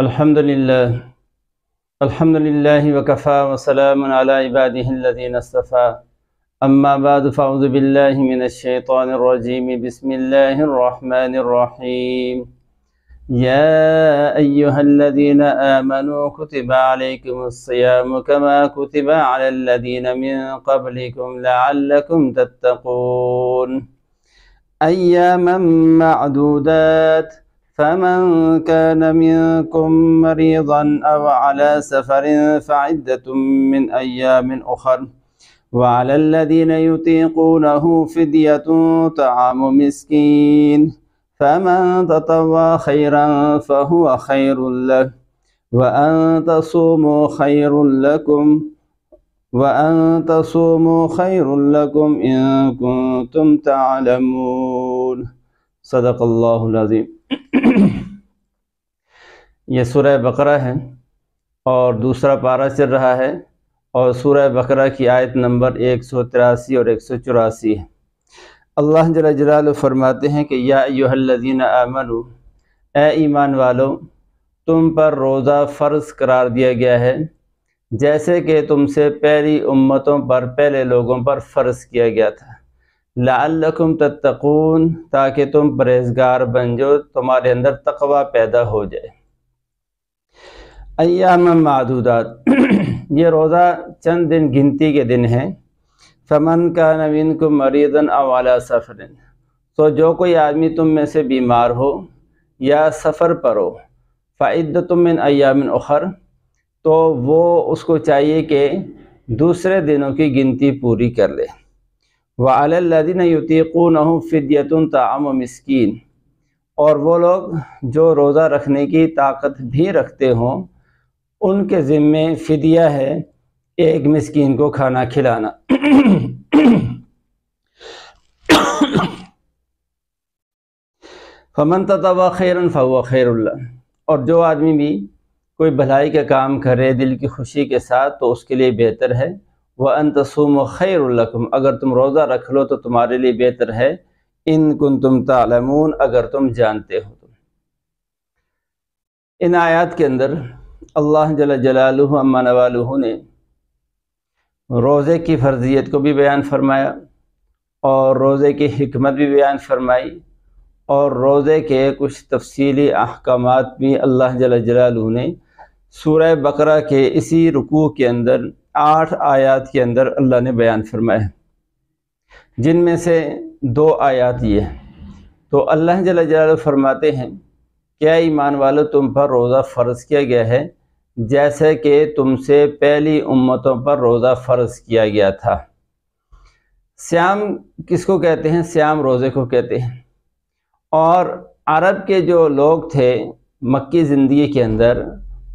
الحمد لله الحمد لله وكفى وسلام على عباده الذين اصطفى أما بعد فأعوذ بالله من الشيطان الرجيم بسم الله الرحمن الرحيم يا أيها الذين آمنوا كتب عليكم الصيام كما كتب على الذين من قبلكم لعلكم تتقون أياما معدودات فمن كان منكم مريضا أو على سفر فعدة من أيام أخر وعلى الذين يطيقونه فدية طعام مسكين فمن تطوى خيرا فهو خير له وأن تصوموا خير لكم وأن تصوموا خير لكم إن كنتم تعلمون صدق الله العظيم ये सुरह बकरा है और दूसरा पारा चल रहा है और सुरह बकरा की आयत नंबर एक सौ तिरासी और एक सौ चौरासी है अल्लाह जल जलाल फरमाते हैं कि या यादीन आमनु ए ईमान वालों तुम पर रोज़ा फ़र्ज़ करार दिया गया है जैसे कि तुमसे पहली उम्मतों पर पहले लोगों पर फ़र्ज़ किया गया था लाकुम तत्तकून ताकि तुम परहेजगार बन जाओ तुम्हारे अंदर तकवा पैदा हो जाए अयाम मादूदात ये रोज़ा चंद दिन गिनती के दिन हैं फमन का नवीन को मरीदन अवाला सफ़रन तो जो कोई आदमी तुम में से बीमार हो या सफ़र पर हो फ़ायद तुम अयामिन उखर तो वो उसको चाहिए कि दूसरे दिनों की गिनती पूरी कर ले वालदिन युतीक़ून फ़िदियतन तमाम मस्किन और वो लोग जो रोज़ा रखने की ताकत भी रखते हों उनके ज़िम्मे फ़िदिया है एक मस्किन को खाना खिलाना फमन तवा खैर फ़वा खैर और जो आदमी भी कोई भलाई का काम करे दिल की खुशी के साथ तो उसके लिए बेहतर है व अनतसूम खैरकम अगर तुम रोज़ा रख लो तो तुम्हारे लिए बेहतर है इन कुन तुम तालमून अगर तुम जानते हो तुम इन आयात के अंदर अल्लाह जल जलालू अम्मा वालू ने रोज़े की फ़र्जियत को भी बयान फरमाया और रोज़े की हमत भी बयान फरमाई और रोज़े के कुछ तफसीली अहकाम भी अल्लाह जल जलालू ने सूर्य बकरा के इसी रुकू के अंदर आठ आयात के अंदर अल्लाह ने बयान फरमाया जिनमें से दो आयात ये हैं तो अल्लाह जल जलाल फरमाते हैं क्या ईमान वाले तुम पर रोज़ा फ़र्ज़ किया गया है जैसे कि तुमसे पहली उम्मतों पर रोज़ा फ़र्ज़ किया गया था श्याम किसको कहते हैं श्याम रोज़े को कहते हैं और अरब के जो लोग थे मक्की ज़िंदगी के अंदर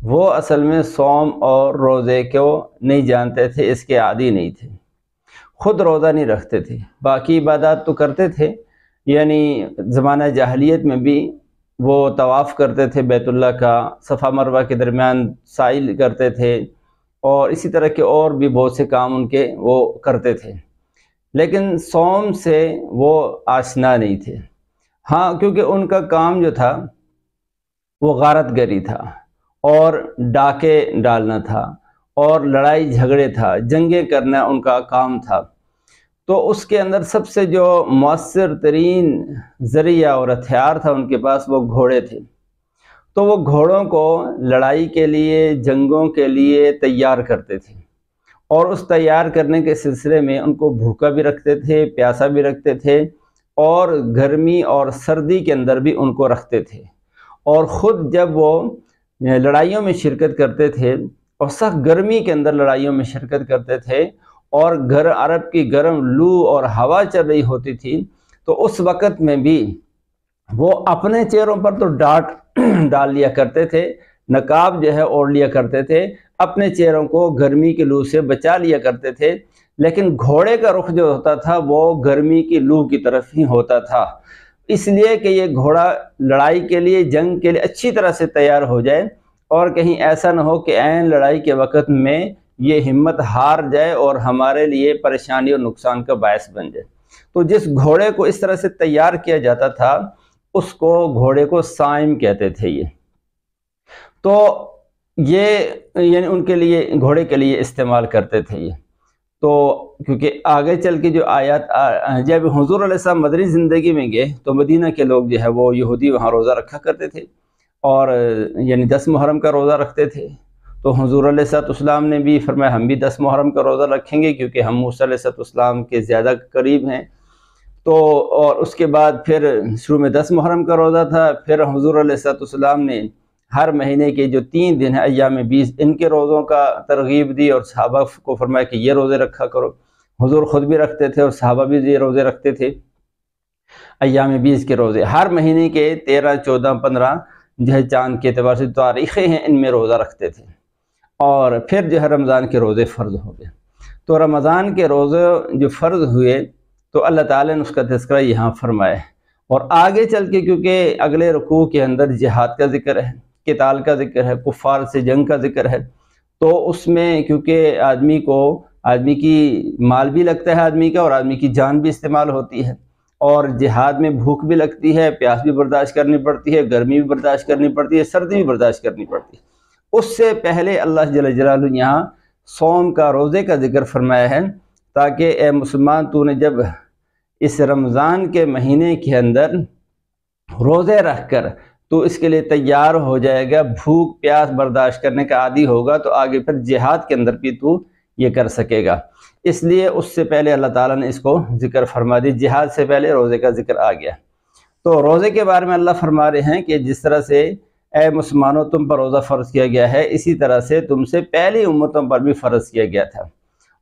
वो असल में सोम और रोज़े को नहीं जानते थे इसके आदि नहीं थे खुद रोज़ा नहीं रखते थे बाकी इबादत तो करते थे यानी ज़माना जहलीत में भी वो तवाफ़ करते थे बैतुल्ला का सफ़ा मरवा के दरमियान साइल करते थे और इसी तरह के और भी बहुत से काम उनके वो करते थे लेकिन सोम से वो आशना नहीं थे हाँ क्योंकि उनका काम जो था वो गारत गरी था और डाके डालना था और लड़ाई झगड़े था जंगें करना उनका काम था तो उसके अंदर सबसे जो मौसर तरीन ज़रिया और हथियार था उनके पास वो घोड़े थे तो वो घोड़ों को लड़ाई के लिए जंगों के लिए तैयार करते थे और उस तैयार करने के सिलसिले में उनको भूखा भी रखते थे प्यासा भी रखते थे और गर्मी और सर्दी के अंदर भी उनको रखते थे और ख़ुद जब वो लड़ाइयों में शिरकत करते थे और सख्त गर्मी के अंदर लड़ाइयों में शिरकत करते थे और घर अरब की गर्म लू और हवा चल रही होती थी तो उस वक़्त में भी वो अपने चेहरों पर तो डांट डाल लिया करते थे नकाब जो है ओढ़ लिया करते थे अपने चेहरों को गर्मी की लू से बचा लिया करते थे लेकिन घोड़े का रुख जो होता था वो गर्मी की लू की तरफ ही होता था इसलिए कि ये घोड़ा लड़ाई के लिए जंग के लिए अच्छी तरह से तैयार हो जाए और कहीं ऐसा ना हो कि ऐन लड़ाई के वक़्त में ये हिम्मत हार जाए और हमारे लिए परेशानी और नुकसान का बायस बन जाए तो जिस घोड़े को इस तरह से तैयार किया जाता था उसको घोड़े को साइम कहते थे ये तो ये यानी उनके लिए घोड़े के लिए इस्तेमाल करते थे ये तो क्योंकि आगे चल के जो आयात जब हजूर अलैहिस्सलाम मदरी ज़िंदगी में गए तो मदीना के लोग जो है वो यहूदी वहाँ रोज़ा रखा करते थे और यानी दस मुहरम का रोज़ा रखते थे तो हजूर अलैहिस्सलाम ने भी फरमाया हम भी दस मुहरम का रोज़ा रखेंगे क्योंकि हम मूसा अलैहिस्सलाम के ज़्यादा करीब हैं तो और उसके बाद फिर शुरू में दस मुहरम का रोज़ा था फिर हजूर अलैहिस्सलाम ने हर महीने के जो तीन दिन है अयाम बीस इनके रोज़ों का तरगीब दी और सहाबा को फरमाया कि ये रोज़े रखा करो हजूर ख़ुद भी रखते थे और सहाबा भी ये रोज़े रखते थे अयाम बीस के रोज़े हर महीने के तेरह चौदह पंद्रह जो है चांद के अतबार से तारीख़ें हैं इनमें रोज़ा रखते थे और फिर जो है रमज़ान के रोज़े फ़र्ज हो गए तो रमज़ान के रोज़े जो फ़र्ज हुए तो अल्लाह ताला ने उसका तस्करा यहाँ फरमाया और आगे चल के क्योंकि अगले रुकू के अंदर जिहाद का जिक्र है किताल का जिक्र है कुफ़ार से जंग का जिक्र है तो उसमें क्योंकि आदमी को आदमी की माल भी लगता है आदमी का और आदमी की जान भी इस्तेमाल होती है और जिहाद में भूख भी लगती है प्यास भी बर्दाश्त करनी पड़ती है गर्मी भी बर्दाश्त करनी पड़ती है सर्दी भी बर्दाश्त करनी पड़ती है उससे पहले अल्लाह जल जलाल यहाँ सोम का रोज़े का जिक्र फरमाया है ताकि ए मुसलमान तूने जब इस रमज़ान के महीने के अंदर रोज़े रख कर तो इसके लिए तैयार हो जाएगा भूख प्यास बर्दाश्त करने का आदि होगा तो आगे फिर जिहाद के अंदर भी तू ये कर सकेगा इसलिए उससे पहले अल्लाह ताला ने इसको जिक्र फरमा दी जिहाद से पहले रोज़े का जिक्र आ गया तो रोज़े के बारे में अल्लाह फरमा रहे हैं कि जिस तरह से ए मुसलमानों तुम पर रोज़ा फ़र्ज़ किया गया है इसी तरह से तुमसे पहली उम्मतों पर भी फ़र्ज़ किया गया था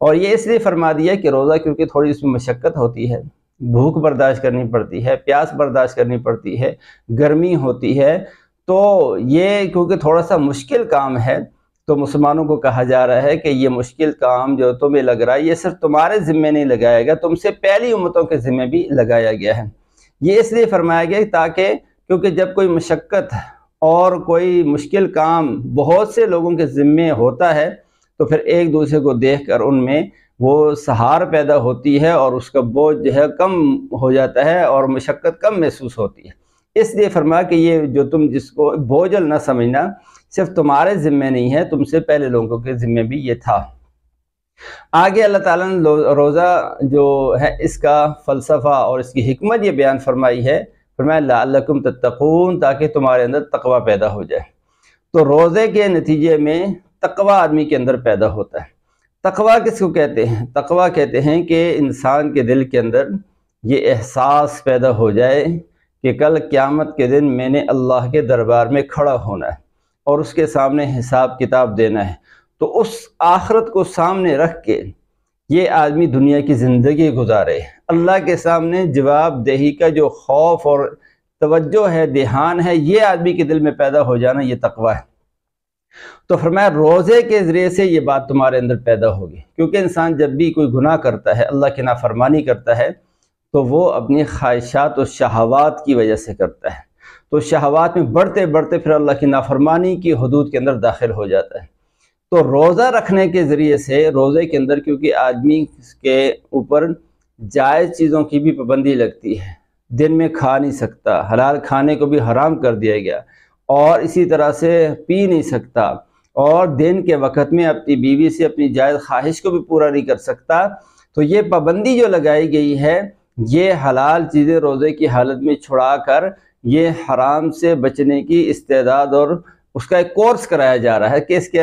और ये इसलिए फरमा दिया कि रोज़ा क्योंकि थोड़ी उसमें मशक्क़त होती है भूख बर्दाश्त करनी पड़ती है प्यास बर्दाश्त करनी पड़ती है गर्मी होती है तो ये क्योंकि थोड़ा सा मुश्किल काम है तो मुसलमानों को कहा जा रहा है कि ये मुश्किल काम जो तुम्हें लग रहा है ये सिर्फ तुम्हारे ज़िम्मे नहीं लगाया गया तुमसे पहली उम्मतों के ज़िम्मे भी लगाया गया है ये इसलिए फरमाया गया ताकि क्योंकि जब कोई मशक्क़त और कोई मुश्किल काम बहुत से लोगों के ज़िम्मे होता है तो फिर एक दूसरे को देख कर उनमें वो सहार पैदा होती है और उसका बोझ जो है कम हो जाता है और मशक्क़त कम महसूस होती है इसलिए फरमा कि ये जो तुम जिसको बोझल ना समझना सिर्फ तुम्हारे ज़िम्मे नहीं है तुमसे पहले लोगों के ज़िम्मे भी ये था आगे अल्लाह ताला ने रोज़ा जो है इसका फ़लसफ़ा और इसकी हमत ये बयान फरमाई है फरमाया लाकुम तत्तकून ताकि तुम्हारे अंदर तकवा पैदा हो जाए तो रोज़े के नतीजे में तकवा आदमी के अंदर पैदा होता है तकवा किसको कहते हैं तकवा कहते हैं कि इंसान के दिल के अंदर ये एहसास पैदा हो जाए कि कल क़्यामत के दिन मैंने अल्लाह के दरबार में खड़ा होना है और उसके सामने हिसाब किताब देना है तो उस आखरत को सामने रख के ये आदमी दुनिया की ज़िंदगी गुजारे अल्लाह के सामने जवाबदेही का जो खौफ और तवज्जो है देहान है ये आदमी के दिल में पैदा हो जाना ये तकवा है तो फरमाया रोज़े के ज़रिए से ये बात तुम्हारे अंदर पैदा होगी क्योंकि इंसान जब भी कोई गुनाह करता है अल्लाह की नाफरमानी करता है तो वो अपनी ख्वाहिशात और शहवात की वजह से करता है तो शहवात में बढ़ते बढ़ते फिर अल्लाह की नाफरमानी की हदूद के अंदर दाखिल हो जाता है तो रोज़ा रखने के ज़रिए से रोज़े के अंदर क्योंकि आदमी के ऊपर जायज़ चीज़ों की भी पाबंदी लगती है दिन में खा नहीं सकता हलाल खाने को भी हराम कर दिया गया और इसी तरह से पी नहीं सकता और दिन के वक़्त में अपनी बीवी से अपनी जायज़ ख्वाहिश को भी पूरा नहीं कर सकता तो ये पाबंदी जो लगाई गई है ये हलाल चीज़ें रोज़े की हालत में छुड़ा कर ये हराम से बचने की इस्तेदाद और उसका एक कोर्स कराया जा रहा है कि इसके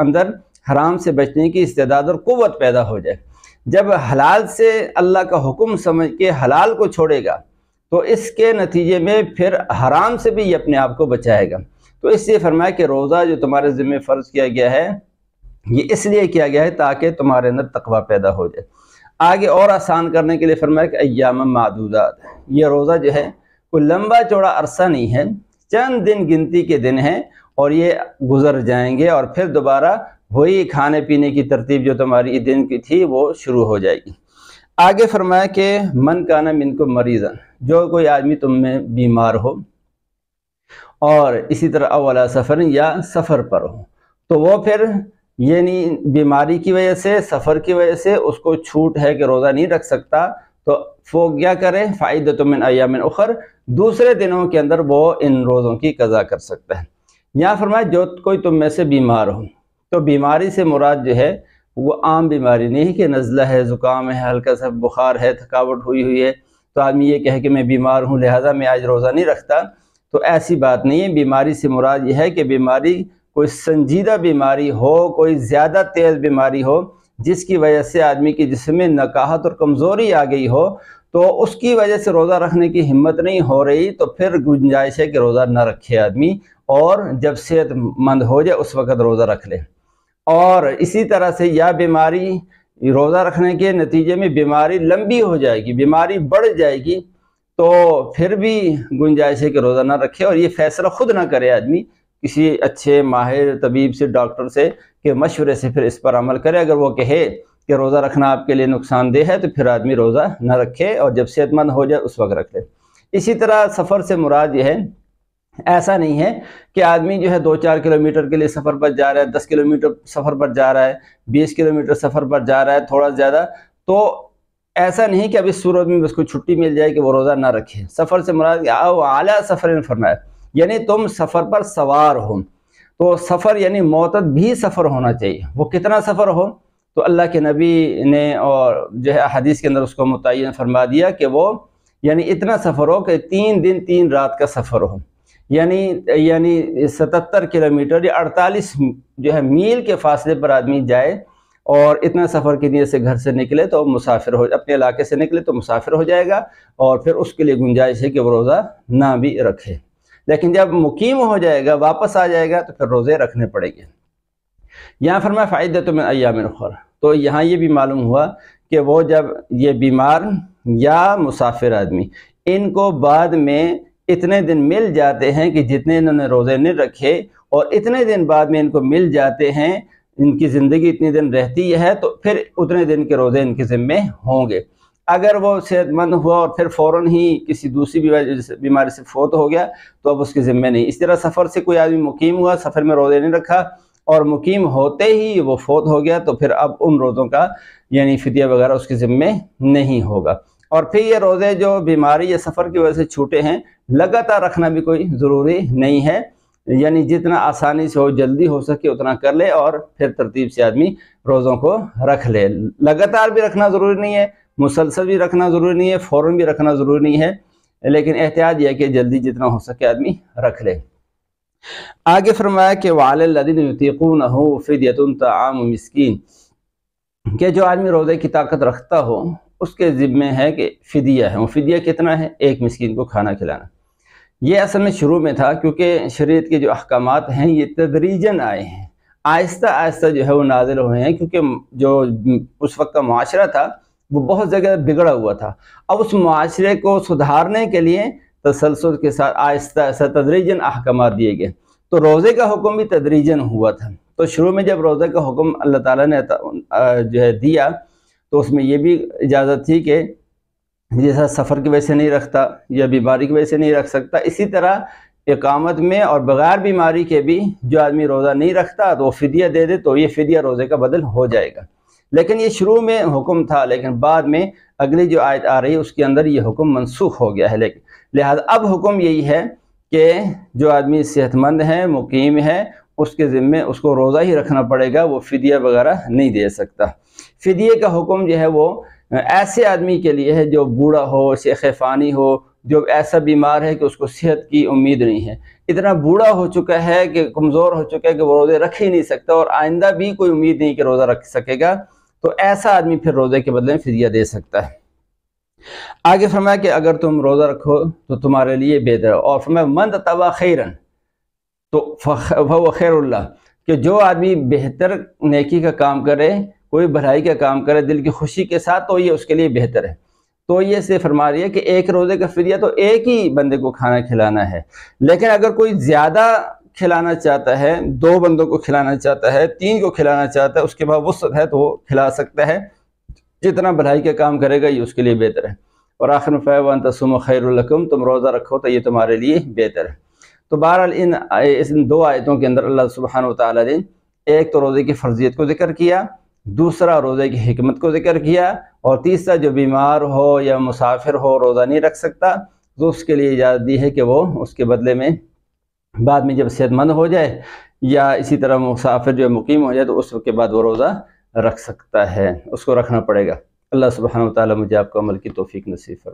अंदर हराम से बचने की इस्तेदाद और कुत पैदा हो जाए जब हलाल से अल्लाह का हुक्म समझ के हलाल को छोड़ेगा तो इसके नतीजे में फिर हराम से भी ये अपने आप को बचाएगा तो इसलिए फरमाया कि रोज़ा जो तुम्हारे ज़िम्मे फ़र्ज़ किया गया है ये इसलिए किया गया है ताकि तुम्हारे अंदर तकवा पैदा हो जाए आगे और आसान करने के लिए फरमाया कि अयाम मादूदात ये रोज़ा जो है कोई लंबा चौड़ा अरसा नहीं है चंद दिन गिनती के दिन हैं और ये गुजर जाएंगे और फिर दोबारा वही खाने पीने की तरतीब जो तुम्हारी दिन की थी वो शुरू हो जाएगी आगे फरमाया कि मन काना मिन को मरीजन जो कोई आदमी तुम में बीमार हो और इसी तरह अवला सफ़र या सफ़र पर हो तो वो फिर यानी बीमारी की वजह से सफ़र की वजह से उसको छूट है कि रोज़ा नहीं रख सकता तो वो क्या करें फ़ायद तो मिन अयामिन उखर दूसरे दिनों के अंदर वो इन रोज़ों की कज़ा कर सकता है यहाँ फरमाया जो कोई तुम में से बीमार हो तो बीमारी से मुराद जो है वो आम बीमारी नहीं कि नज़ला है ज़ुकाम है हल्का सा बुखार है थकावट हुई हुई है तो आदमी ये कहे कि मैं बीमार हूँ लिहाजा मैं आज रोज़ा नहीं रखता तो ऐसी बात नहीं है बीमारी से मुराद यह है कि बीमारी कोई संजीदा बीमारी हो कोई ज़्यादा तेज़ बीमारी हो जिसकी वजह से आदमी के जिसम में नकाहत और कमज़ोरी आ गई हो तो उसकी वजह से रोज़ा रखने की हिम्मत नहीं हो रही तो फिर गुंजाइश है कि रोज़ा ना रखे आदमी और जब सेहतमंद हो जाए उस वक़्त रोज़ा रख ले और इसी तरह से यह बीमारी रोज़ा रखने के नतीजे में बीमारी लंबी हो जाएगी बीमारी बढ़ जाएगी तो फिर भी गुंजाइश है कि रोज़ा ना रखे और ये फैसला खुद ना करे आदमी किसी अच्छे माहिर तबीब से डॉक्टर से के मशवरे से फिर इस पर अमल करे अगर वो कहे कि रोज़ा रखना आपके लिए नुकसानदेह है तो फिर आदमी रोज़ा ना रखे और जब सेहतमंद हो जाए उस वक्त रख ले इसी तरह सफ़र से मुराद यह है ऐसा नहीं है कि आदमी जो है दो चार किलोमीटर के लिए सफ़र पर जा रहा है दस किलोमीटर सफ़र पर जा रहा है बीस किलोमीटर सफ़र पर जा रहा है थोड़ा ज़्यादा तो ऐसा नहीं कि अभी सूरत में उसको छुट्टी मिल जाए कि वो रोज़ा ना रखे सफ़र से मुराद आला सफ़र फरमाए यानी तुम सफ़र पर सवार हो तो सफ़र यानी मोतद भी सफ़र होना चाहिए वो कितना सफ़र हो तो अल्लाह के नबी ने और जो है हदीस के अंदर उसको मुतन फरमा दिया कि वो यानी इतना सफ़र हो कि तीन दिन तीन रात का सफ़र हो यानी यानी सतहत्तर किलोमीटर या अड़तालीस जो है मील के फासले पर आदमी जाए और इतना सफ़र के लिए से घर से निकले तो मुसाफिर हो अपने इलाके से निकले तो मुसाफिर हो जाएगा और फिर उसके लिए गुंजाइश है कि वो रोज़ा ना भी रखे लेकिन जब मुकीम हो जाएगा वापस आ जाएगा तो फिर रोज़े रखने पड़ेंगे यहाँ फिर मैं फ़ायदे तो मैं अयामिन खर तो यहाँ ये भी मालूम हुआ कि वो जब ये बीमार या मुसाफिर आदमी इनको बाद में इतने दिन मिल जाते हैं कि जितने इन्होंने रोज़े नहीं रखे और इतने दिन बाद में इनको मिल जाते हैं इनकी ज़िंदगी इतने दिन रहती है तो फिर उतने दिन के रोज़े इनके ज़िम्मे होंगे अगर वो सेहतमंद हुआ और फिर फ़ौर ही किसी दूसरी बीमारी से फोत हो गया तो अब उसके ज़िम्मे नहीं इस तरह सफ़र से कोई आदमी मुकीम हुआ सफ़र में रोज़े नहीं रखा और मुकीम होते ही वो फोत हो गया तो फिर अब उन रोज़ों का यानी फितिया वगैरह उसके ज़िम्मे नहीं होगा और फिर ये रोज़े जो बीमारी या सफ़र की वजह से छूटे हैं लगातार रखना भी कोई ज़रूरी नहीं है यानी जितना आसानी से हो जल्दी हो सके उतना कर ले और फिर तरतीब से आदमी रोज़ों को रख ले लगातार भी रखना ज़रूरी नहीं है मुसलसल भी रखना ज़रूरी नहीं है फ़ौर भी रखना ज़रूरी नहीं है लेकिन एहतियात यह कि जल्दी जितना हो सके आदमी रख ले आगे फरमाया कि वालदीन युतीकून हो फिदियतन तमाम मस्किन के जो आदमी रोज़े की ताकत रखता हो उसके ज़िम्मे है कि फिदिया है वो फिदिया कितना है एक मस्किन को खाना खिलाना ये असल में शुरू में था क्योंकि शरीत के जो अहकाम हैं ये तदरीजन आए हैं आहिस्ता आहिस्ता जो है वो नाजिल हुए हैं क्योंकि जो उस वक्त का माशरा था वो बहुत जगह बिगड़ा हुआ था अब उस माशरे को सुधारने के लिए तसलसल के साथ आहिस्ता आहिस्ता तदरीजन अहकाम दिए गए तो रोज़े का हुक्म भी तदरीजन हुआ था तो शुरू में जब रोज़े का हुक्म अल्लाह ताला ने जो है दिया तो उसमें ये भी इजाज़त थी कि जैसा सफ़र की वजह से नहीं रखता या बीमारी की वजह से नहीं रख सकता इसी तरह एकामत में और बग़ैर बीमारी के भी जो आदमी रोज़ा नहीं रखता तो वो फ़िदिया दे दे तो ये फ़िदिया रोज़े का बदल हो जाएगा लेकिन ये शुरू में हुक्म था लेकिन बाद में अगली जो आयत आ रही है उसके अंदर ये हुक्म मनसूख हो गया है लेकिन लिहाजा अब हुक्म यही है कि जो आदमी सेहतमंद है मुकीम है उसके ज़िम्मे उसको रोज़ा ही रखना पड़ेगा वो फ़िदिया वगैरह नहीं दे सकता फ़दिये का हुक्म जो है वो ऐसे आदमी के लिए है जो बूढ़ा हो शेख फ़ानी हो जो ऐसा बीमार है कि उसको सेहत की उम्मीद नहीं है इतना बूढ़ा हो चुका है कि कमज़ोर हो चुका है कि वो रोज़े रख ही नहीं सकता और आइंदा भी कोई उम्मीद नहीं कि रोज़ा रख सकेगा तो ऐसा आदमी फिर रोज़े के बदले में फिदिया दे सकता है आगे फरमाया कि अगर तुम रोज़ा रखो तो तुम्हारे लिए बेहतर और फरमाया मंद तवा खैरन तो फ़ो कि जो आदमी बेहतर नेकी का काम करे कोई भलाई का काम करे दिल की खुशी के साथ तो ये उसके लिए बेहतर है तो ये से फरमा रही है कि एक रोज़े का फ्रिया तो एक ही बंदे को खाना खिलाना है लेकिन अगर कोई ज़्यादा खिलाना चाहता है दो बंदों को खिलाना चाहता है तीन को खिलाना चाहता है उसके बाद वसत है तो वो खिला सकता है जितना भलाई का काम करेगा ये उसके लिए बेहतर है और आखिर में फ़ैवान खैरकम तुम रोज़ा रखो तो ये तुम्हारे लिए बेहतर है तो बहरहाल इन इस इन दो आयतों के अंदर अल्लाह सुबहान तला ने एक तो रोज़े की फर्जियत को जिक्र किया दूसरा रोज़े की हमत को जिक्र किया और तीसरा जो बीमार हो या मुसाफिर हो रोज़ा नहीं रख सकता तो उसके लिए इजाज़त दी है कि वो उसके बदले में बाद में जब सेहतमंद हो जाए या इसी तरह मुसाफिर जो मुकीम हो जाए तो उस के बाद वो रोज़ा रख सकता है उसको रखना पड़ेगा अल्लाह सुबहान ताली मुझे अमल की तोफ़ी नसीब